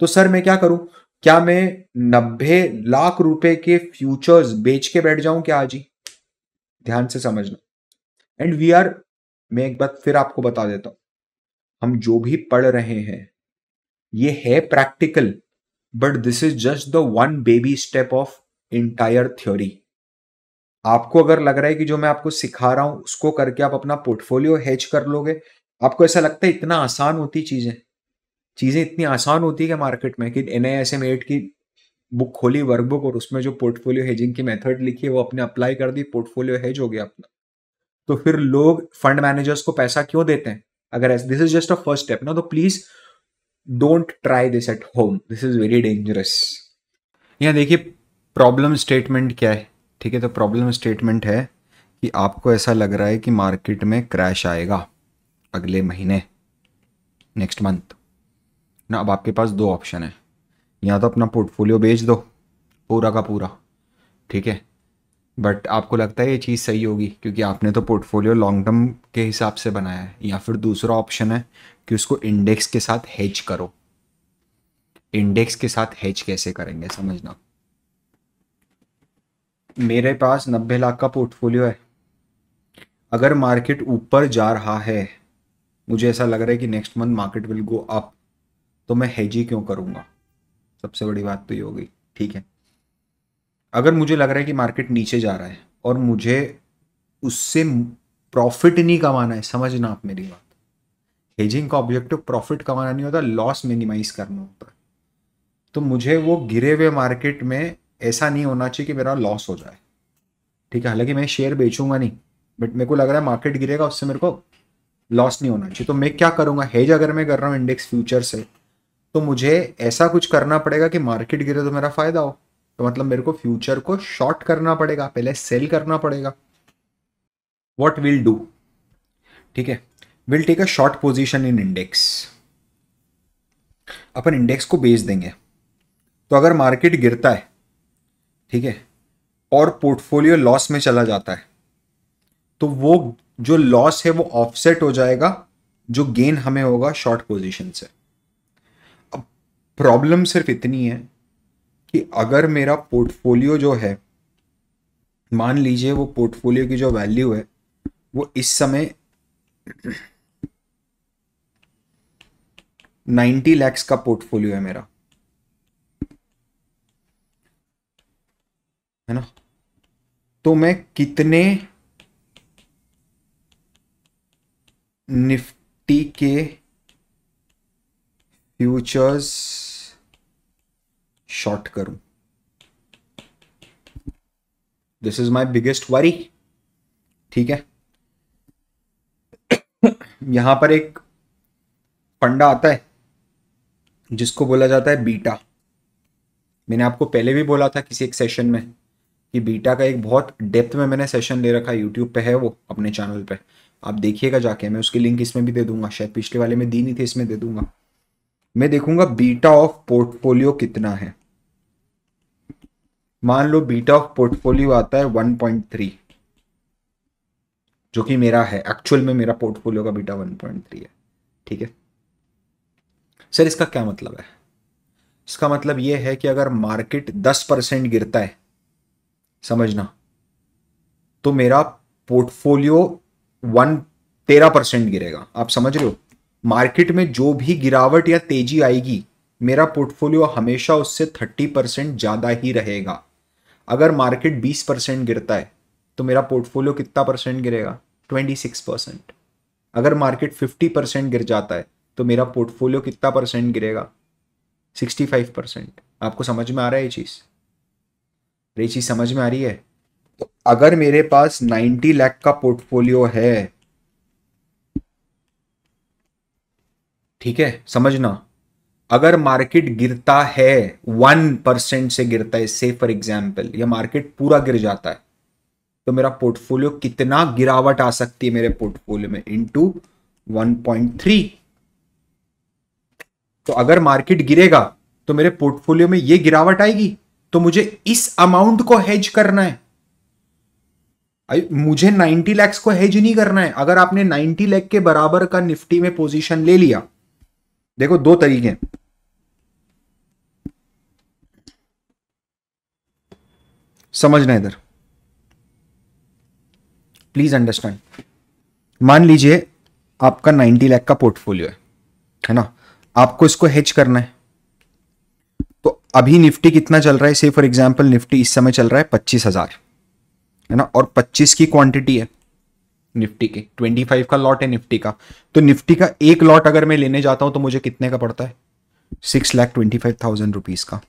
तो सर मैं क्या करूं क्या मैं नब्बे लाख रुपए के फ्यूचर्स बेच के बैठ जाऊं क्या आज ही ध्यान से समझना एंड वी आर मैं एक बार फिर आपको बता देता हूं हम जो भी पढ़ रहे हैं ये है practical but this is just the one baby step of entire theory आपको अगर लग रहा है कि जो मैं आपको सिखा रहा हूं उसको करके आप अपना पोर्टफोलियो हैच कर लोगे आपको ऐसा लगता है इतना आसान होती चीजें चीजें इतनी आसान होती है मार्केट में कि N I S M eight की बुक खोली वर्कबुक और उसमें जो पोर्टफोलियो हेजिंग की मेथड लिखी है वो अपने अप्लाई कर दी पोर्टफोलियो हेज हो गया अपना तो फिर लोग फंड मैनेजर्स को पैसा क्यों देते हैं अगर this is just a first step ना तो please don't try this at home this is very dangerous यहाँ देखिए प्रॉब्लम स्टेटमेंट क्या है ठीक है तो प्रॉब्लम स्टेटमेंट है कि आपको ऐसा लग रहा है कि मार्केट में क्रैश आएगा अगले महीने नेक्स्ट मंथ ना अब आपके पास दो ऑप्शन है या तो अपना पोर्टफोलियो बेच दो पूरा का पूरा ठीक है बट आपको लगता है ये चीज़ सही होगी क्योंकि आपने तो पोर्टफोलियो लॉन्ग टर्म के हिसाब से बनाया है या फिर दूसरा ऑप्शन है कि उसको इंडेक्स के साथ हेज करो इंडेक्स के साथ हेज कैसे करेंगे समझना मेरे पास नब्बे लाख का पोर्टफोलियो है अगर मार्केट ऊपर जा रहा है मुझे ऐसा लग रहा है कि next month market will go up तो मैं हेज क्यों करूँगा सबसे बड़ी बात तो ये हो गई ठीक है अगर मुझे लग रहा है कि मार्केट नीचे जा रहा है और मुझे उससे प्रॉफिट नहीं कमाना है समझना आप मेरी बात हेजिंग का ऑब्जेक्टिव प्रॉफिट कमाना नहीं होता लॉस मिनिमाइज करना होता है तो मुझे वो गिरे हुए मार्केट में ऐसा नहीं होना चाहिए कि मेरा लॉस हो जाए ठीक है हालांकि मैं शेयर बेचूंगा नहीं बट मेरे को लग रहा है मार्केट गिरेगा उससे मेरे को लॉस नहीं होना चाहिए तो मैं क्या करूंगा हेज अगर मैं कर रहा हूँ इंडेक्स फ्यूचर से तो मुझे ऐसा कुछ करना पड़ेगा कि मार्केट गिरे तो मेरा फायदा हो तो मतलब मेरे को फ्यूचर को शॉर्ट करना पड़ेगा पहले सेल करना पड़ेगा वॉट विल डू ठीक है will take a short position in index अपन इंडेक्स को बेच देंगे तो अगर मार्केट गिरता है ठीक है और पोर्टफोलियो लॉस में चला जाता है तो वो जो लॉस है वो ऑफसेट हो जाएगा जो गेन हमें होगा शॉर्ट पोजीशन से अब प्रॉब्लम सिर्फ इतनी है कि अगर मेरा पोर्टफोलियो जो है मान लीजिए वो पोर्टफोलियो की जो वैल्यू है वो इस समय 90 लैक्स का पोर्टफोलियो है मेरा है ना तो मैं कितने निफ्टी के फ्यूचर्स शॉर्ट करूं this is my biggest worry ठीक है यहां पर एक फंडा आता है जिसको बोला जाता है बीटा मैंने आपको पहले भी बोला था किसी एक सेशन में कि बीटा का एक बहुत डेप्थ में मैंने सेशन ले रखा है यूट्यूब पे है वो अपने चैनल पे आप देखिएगा जाके मैं उसकी लिंक इसमें भी दे दूंगा शायद पिछले वाले में दी नहीं थी इसमें दे दूंगा मैं देखूंगा बीटा ऑफ पोर्टफोलियो कितना है मान लो बीटा ऑफ पोर्टफोलियो आता है 1.3 जो कि मेरा है एक्चुअल में मेरा पोर्टफोलियो का बीटा 1.3 है ठीक है सर इसका क्या मतलब है इसका मतलब यह है कि अगर मार्केट 10 परसेंट गिरता है समझना तो मेरा पोर्टफोलियो वन तेरह परसेंट गिरेगा आप समझ रहे हो मार्केट में जो भी गिरावट या तेजी आएगी मेरा पोर्टफोलियो हमेशा उससे थर्टी परसेंट ज़्यादा ही रहेगा अगर मार्केट बीस परसेंट गिरता है तो मेरा पोर्टफोलियो कितना परसेंट गिरेगा ट्वेंटी सिक्स परसेंट अगर मार्केट फिफ्टी परसेंट गिर जाता है तो मेरा पोर्टफोलियो कितना परसेंट गिरेगा सिक्सटी फाइव परसेंट आपको समझ में आ रहा है ये चीज़ ये चीज़ समझ में आ रही है तो अगर मेरे पास 90 लाख का पोर्टफोलियो है ठीक है समझना अगर मार्केट गिरता है वन परसेंट से गिरता है से फॉर एग्जाम्पल या मार्केट पूरा गिर जाता है तो मेरा पोर्टफोलियो कितना गिरावट आ सकती है मेरे पोर्टफोलियो में इनटू 1.3 तो अगर मार्केट गिरेगा तो मेरे पोर्टफोलियो में ये गिरावट आएगी तो मुझे इस अमाउंट को हेज करना है मुझे 90 लैक्स को हेज नहीं करना है अगर आपने 90 लैख के बराबर का निफ्टी में पोजीशन ले लिया देखो दो तरीके हैं समझना इधर प्लीज अंडरस्टैंड मान लीजिए आपका 90 लाख का पोर्टफोलियो है है ना आपको इसको हेज करना है अभी निफ्टी कितना चल रहा है से फॉर एग्जाम्पल निफ्टी इस समय चल रहा है पच्चीस हजार है ना और पच्चीस की क्वांटिटी है निफ्टी के ट्वेंटी फाइव का लॉट है निफ्टी का तो निफ्टी का एक लॉट अगर मैं लेने जाता हूं तो मुझे कितने का पड़ता है six lakh twenty five thousand rupees का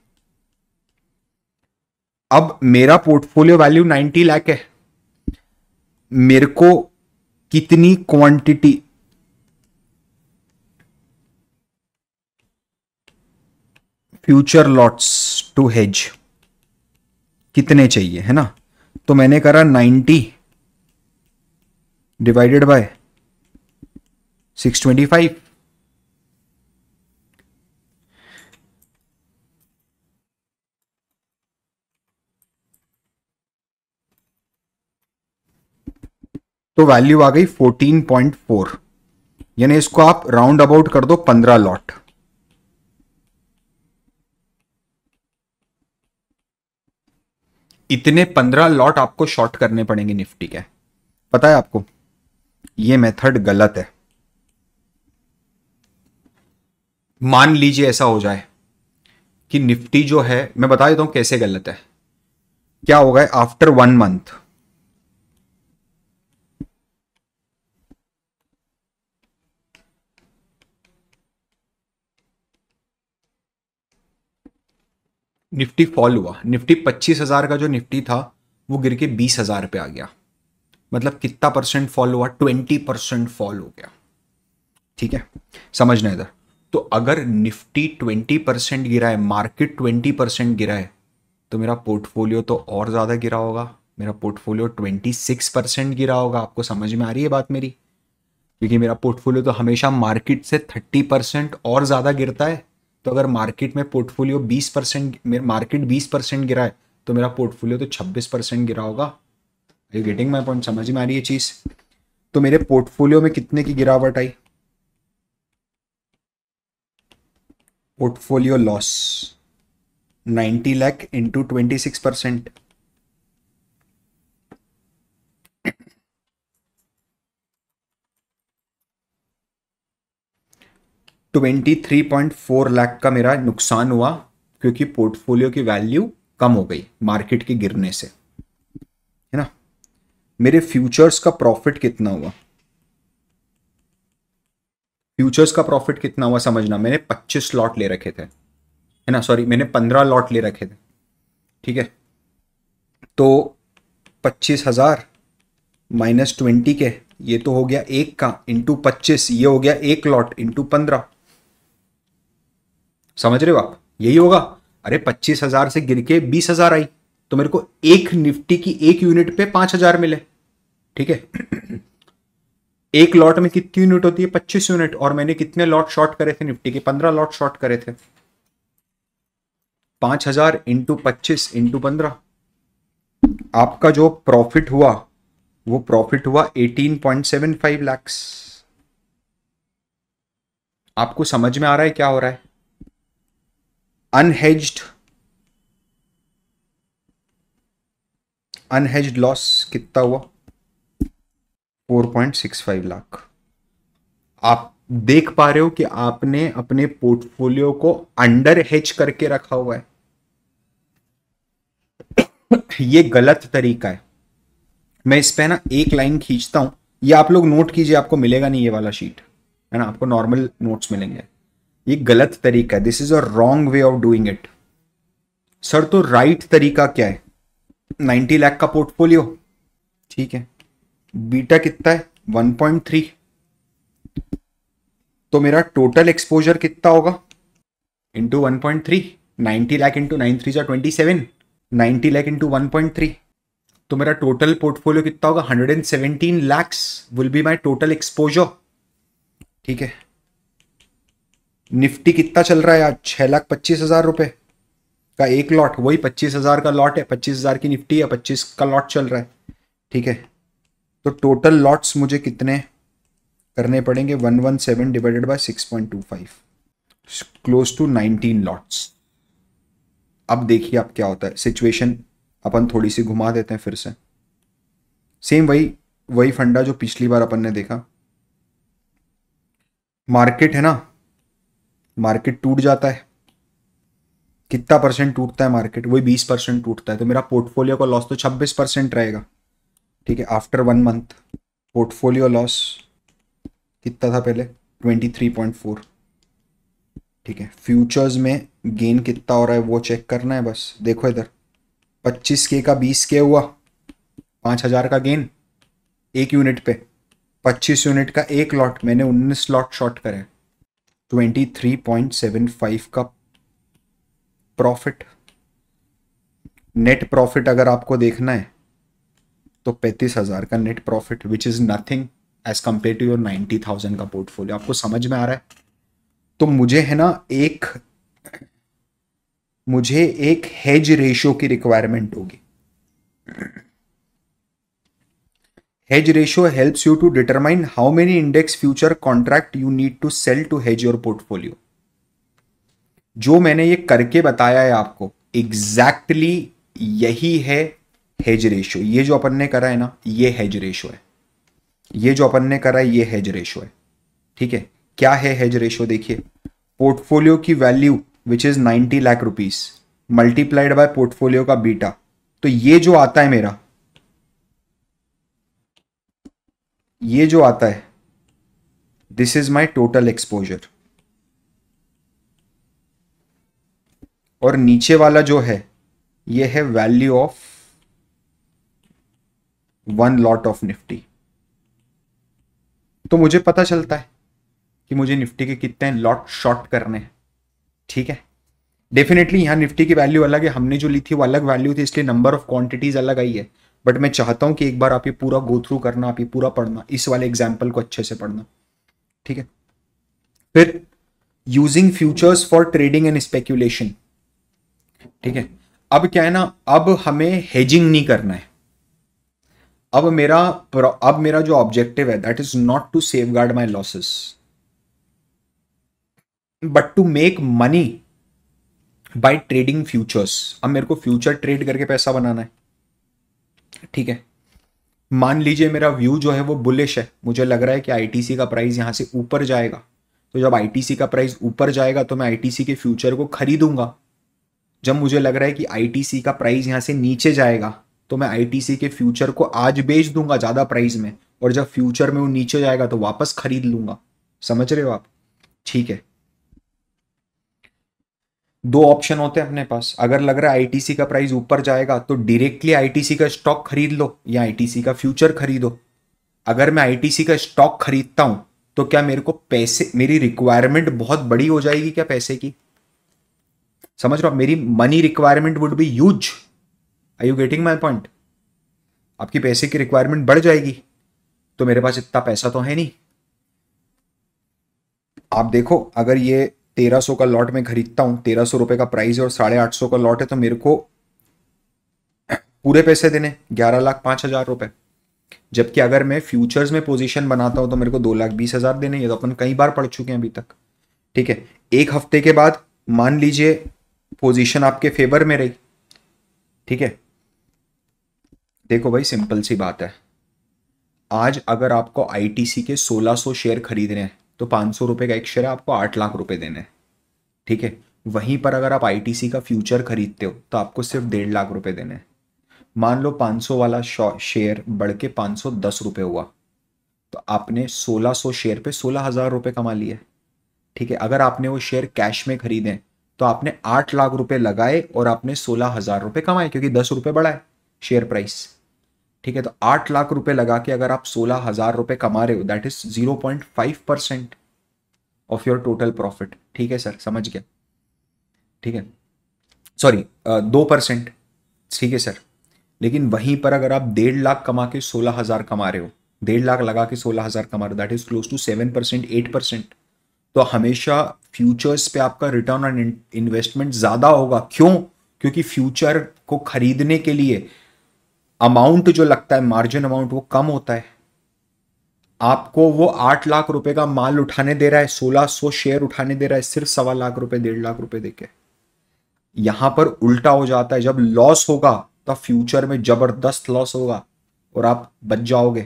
अब मेरा पोर्टफोलियो वैल्यू नाइन्टी लाख है मेरे को कितनी quantity future lots to hedge कितने चाहिए है ना तो मैंने करा 90 डिवाइडेड बाय 625 तो वैल्यू आ गई 14.4 यानी इसको आप राउंड अबाउट कर दो 15 लॉट इतने पंद्रह लॉट आपको शॉर्ट करने पड़ेंगे निफ्टी के पता है आपको ये मेथड गलत है मान लीजिए ऐसा हो जाए कि निफ्टी जो है मैं बता देता हूं कैसे गलत है क्या होगा after one month Nifty fall हुआ निफ्टी पच्चीस हज़ार का जो निफ्टी था वो गिर के बीस हज़ार पे आ गया मतलब कितना परसेंट फॉल हुआ ट्वेंटी परसेंट फॉल हो गया ठीक है समझना इधर तो अगर निफ्टी ट्वेंटी परसेंट गिरा है मार्केट ट्वेंटी परसेंट गिरा है तो मेरा पोर्टफोलियो तो और ज़्यादा गिरा होगा मेरा पोर्टफोलियो ट्वेंटी सिक्स परसेंट गिरा होगा आपको समझ में आ रही है बात मेरी क्योंकि मेरा पोर्टफोलियो तो हमेशा मार्केट से थर्टी परसेंट और ज़्यादा गिरता है तो अगर मार्केट में पोर्टफोलियो 20 परसेंट मार्केट 20 परसेंट गिरा है तो मेरा पोर्टफोलियो तो 26 परसेंट गिरा होगा यू गेटिंग माई पॉइंट समझ में आ रही है चीज़ तो मेरे पोर्टफोलियो में कितने की गिरावट आई portfolio loss 90 lakh into twenty six percent 23.4 lakh का मेरा नुकसान हुआ क्योंकि पोर्टफोलियो की वैल्यू कम हो गई मार्केट के गिरने से है ना मेरे फ्यूचर्स का प्रॉफिट कितना हुआ फ्यूचर्स का प्रॉफिट कितना हुआ समझना मैंने 25 लॉट ले रखे थे है ना सॉरी मैंने 15 लॉट ले रखे थे ठीक है तो पच्चीस हजार माइनस ट्वेंटी के ये तो हो गया एक का इंटू पच्चीस ये हो गया एक लॉट इंटू पंद्रह समझ रहे हो आप यही होगा अरे पच्चीस हजार से गिर के बीस हजार आई तो मेरे को एक निफ्टी की एक यूनिट पे पांच हजार मिले ठीक है एक लॉट में कितनी यूनिट होती है पच्चीस यूनिट और मैंने कितने लॉट शॉर्ट करे थे निफ्टी के पंद्रह लॉट शॉर्ट करे थे पांच हजार इंटू पच्चीस इंटू पंद्रह आपका जो प्रॉफिट हुआ वो प्रॉफिट हुआ eighteen point seven five lakhs आपको समझ में आ रहा है क्या हो रहा है अनहेज्ड अनहेज्ड लॉस कितना हुआ 4.65 लाख आप देख पा रहे हो कि आपने अपने पोर्टफोलियो को अंडर हेज करके रखा हुआ है ये गलत तरीका है मैं इस पे ना एक लाइन खींचता हूं ये आप लोग नोट कीजिए आपको मिलेगा नहीं ये वाला शीट है ना आपको नॉर्मल नोट्स मिलेंगे ये गलत तरीका है this is a wrong way of doing it sir तो राइट तरीका क्या है नाइन्टी लाख का पोर्टफोलियो ठीक है बीटा कितना है वन पॉइंट थ्री तो मेरा टोटल एक्सपोजर कितना होगा into one point three ninety lakh into nine three जो twenty seven ninety lakh into one point three तो मेरा टोटल पोर्टफोलियो कितना होगा hundred and seventeen lakhs will be my total exposure ठीक है निफ्टी कितना चल रहा है आज छह लाख पच्चीस हज़ार रुपए का एक लॉट वही पच्चीस हज़ार का लॉट है पच्चीस हज़ार की निफ्टी है पच्चीस का लॉट चल रहा है ठीक है तो टोटल लॉट्स मुझे कितने करने पड़ेंगे one one seven divided by six point two five close to nineteen lots अब देखिए आप क्या होता है सिचुएशन अपन थोड़ी सी घुमा देते हैं फिर से सेम वही वही फंडा जो पिछली बार अपन ने देखा मार्केट है ना मार्केट टूट जाता है कितना परसेंट टूटता है मार्केट वही बीस परसेंट टूटता है तो मेरा पोर्टफोलियो का लॉस तो छब्बीस परसेंट रहेगा ठीक है after one month portfolio loss कितना था पहले ट्वेंटी थ्री पॉइंट फोर ठीक है फ्यूचर्स में गेन कितना हो रहा है वो चेक करना है बस देखो इधर पच्चीस के का बीस के हुआ पाँच हज़ार का गेन एक यूनिट पे पच्चीस यूनिट का एक लॉट मैंने उन्नीस लॉट शॉर्ट करे 23.75 का प्रॉफिट नेट प्रॉफिट अगर आपको देखना है तो पैंतीस हजार का net profit which is nothing as compare to your ninety thousand का पोर्टफोलियो आपको समझ में आ रहा है तो मुझे है ना एक मुझे एक हेज रेशियो की रिक्वायरमेंट होगी hedge ratio helps you to determine how many index future contract you need to sell to hedge your portfolio जो मैंने ये करके बताया है आपको एग्जैक्टली exactly यही है हेज रेशियो ये जो अपन ने करा है ना ये हेज रेशियो है ये जो अपन ने करा है ये हेज रेशियो है ठीक है क्या है हेज रेशियो देखिए पोर्टफोलियो की value which is 90 lakh rupees multiplied by portfolio का बीटा तो ये जो आता है मेरा ये जो आता है this is my total exposure और नीचे वाला जो है ये है value of one lot of Nifty तो मुझे पता चलता है कि मुझे निफ्टी के कितने लॉट शॉर्ट करने हैं ठीक है डेफिनेटली यहां निफ्टी की वैल्यू अलग है हमने जो ली थी वो अलग वैल्यू थी इसलिए नंबर ऑफ क्वांटिटीज अलग आई है बट मैं चाहता हूं कि एक बार आप ये पूरा गो थ्रू करना आप ये पूरा पढ़ना इस वाले एग्जाम्पल को अच्छे से पढ़ना ठीक है फिर using futures for trading and speculation ठीक है अब क्या है ना अब हमें हेजिंग नहीं करना है अब मेरा अब मेरा जो ऑब्जेक्टिव है that is not to safeguard my losses but to make money by trading futures अब मेरे को फ्यूचर ट्रेड करके पैसा बनाना है ठीक है मान लीजिए मेरा व्यू जो है वो बुलिश है मुझे लग रहा है कि आई का प्राइस यहाँ से ऊपर जाएगा तो जब आई का प्राइस ऊपर जाएगा तो मैं आई के फ्यूचर को खरीदूंगा जब मुझे लग रहा है कि आई का प्राइस यहाँ से नीचे जाएगा तो मैं आई के फ्यूचर को आज बेच दूंगा ज़्यादा प्राइस में और जब फ्यूचर में वो नीचे जाएगा तो वापस खरीद लूंगा समझ रहे हो आप ठीक है दो ऑप्शन होते हैं अपने पास अगर लग रहा है आईटीसी का प्राइस ऊपर जाएगा तो डायरेक्टली आईटीसी का स्टॉक खरीद लो या आईटीसी का फ्यूचर खरीदो अगर मैं आईटीसी का स्टॉक खरीदता हूं तो क्या मेरे को पैसे मेरी रिक्वायरमेंट बहुत बड़ी हो जाएगी क्या पैसे की समझ रहा मेरी money requirement would be use I you getting my point आपकी पैसे की रिक्वायरमेंट बढ़ जाएगी तो मेरे पास इतना पैसा तो है नहीं आप देखो अगर ये तेरह सौ का लॉट में खरीदता हूँ तेरह सौ रुपए का प्राइस है और साढ़े आठ सौ का लॉट है तो मेरे को पूरे पैसे देने ग्यारह लाख पाँच हज़ार रुपये जबकि अगर मैं फ्यूचर्स में पोजीशन बनाता हूँ तो मेरे को दो लाख बीस हज़ार देने ये तो अपन कई बार पढ़ चुके हैं अभी तक ठीक है एक हफ्ते के बाद मान लीजिए पोजीशन आपके फेवर में रही ठीक है देखो भाई सिंपल सी बात है आज अगर आपको आईटीसी के 1600 शेयर खरीदने हैं तो पाँच सौ रुपये का एक शेयर आपको आठ लाख रुपये देने हैं ठीक है वहीं पर अगर आप आईटीसी का फ्यूचर खरीदते हो तो आपको सिर्फ डेढ़ लाख रुपए देने हैं मान लो 500 वाला शेयर बढ़ के पाँच सौ दस रुपये हुआ तो आपने 1600 शेयर पे सोलह हज़ार रुपये कमा लिए ठीक है अगर आपने वो शेयर कैश में खरीदे तो आपने आठ लाख रुपए लगाए और आपने सोलह हज़ार रुपये कमाए क्योंकि दस रुपये बढ़ाए शेयर प्राइस ठीक है तो आठ लाख रुपए लगा के अगर आप सोलह हजार रुपए कमा रहे हो that is zero point five percent of your total profit ठीक है सर समझ गया ठीक है सॉरी दो परसेंट ठीक है सर लेकिन वहीं पर अगर आप डेढ़ लाख कमा के सोलह हजार कमा रहे हो डेढ़ लाख लगा के सोलह हजार कमा रहे हो that is close to seven percent eight percent तो हमेशा फ्यूचर्स पे आपका रिटर्न ऑन इन्वेस्टमेंट ज़्यादा होगा क्यों क्योंकि फ्यूचर को खरीदने के लिए अमाउंट जो लगता है मार्जिन अमाउंट वो कम होता है आपको वो आठ लाख रुपए का माल उठाने दे रहा है सोलह सौ शेयर उठाने दे रहा है सिर्फ सवा लाख रुपए डेढ़ लाख रुपए देके यहां पर उल्टा हो जाता है जब लॉस होगा तो फ्यूचर में जबरदस्त लॉस होगा और आप बच जाओगे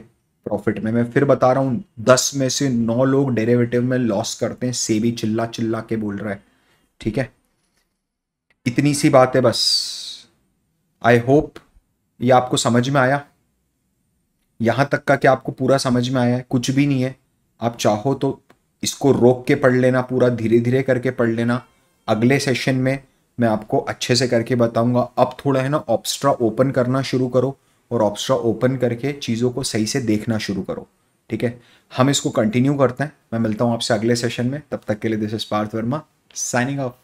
प्रॉफिट में मैं फिर बता रहा हूं दस में से नौ लोग डेरेवेटिव में लॉस करते हैं सेबी चिल्ला चिल्ला के बोल रहा है ठीक है इतनी सी बात है बस आई होप ये आपको समझ में आया यहाँ तक का क्या आपको पूरा समझ में आया है कुछ भी नहीं है आप चाहो तो इसको रोक के पढ़ लेना पूरा धीरे धीरे करके पढ़ लेना अगले सेशन में मैं आपको अच्छे से करके बताऊंगा अब थोड़ा है ना ऑप्स्ट्रा ओपन करना शुरू करो और ऑप्स्ट्रा ओपन करके चीज़ों को सही से देखना शुरू करो ठीक है हम इसको कंटिन्यू करते हैं मैं मिलता हूँ आपसे अगले सेशन में तब तक के लिए this is Parth Verma signing of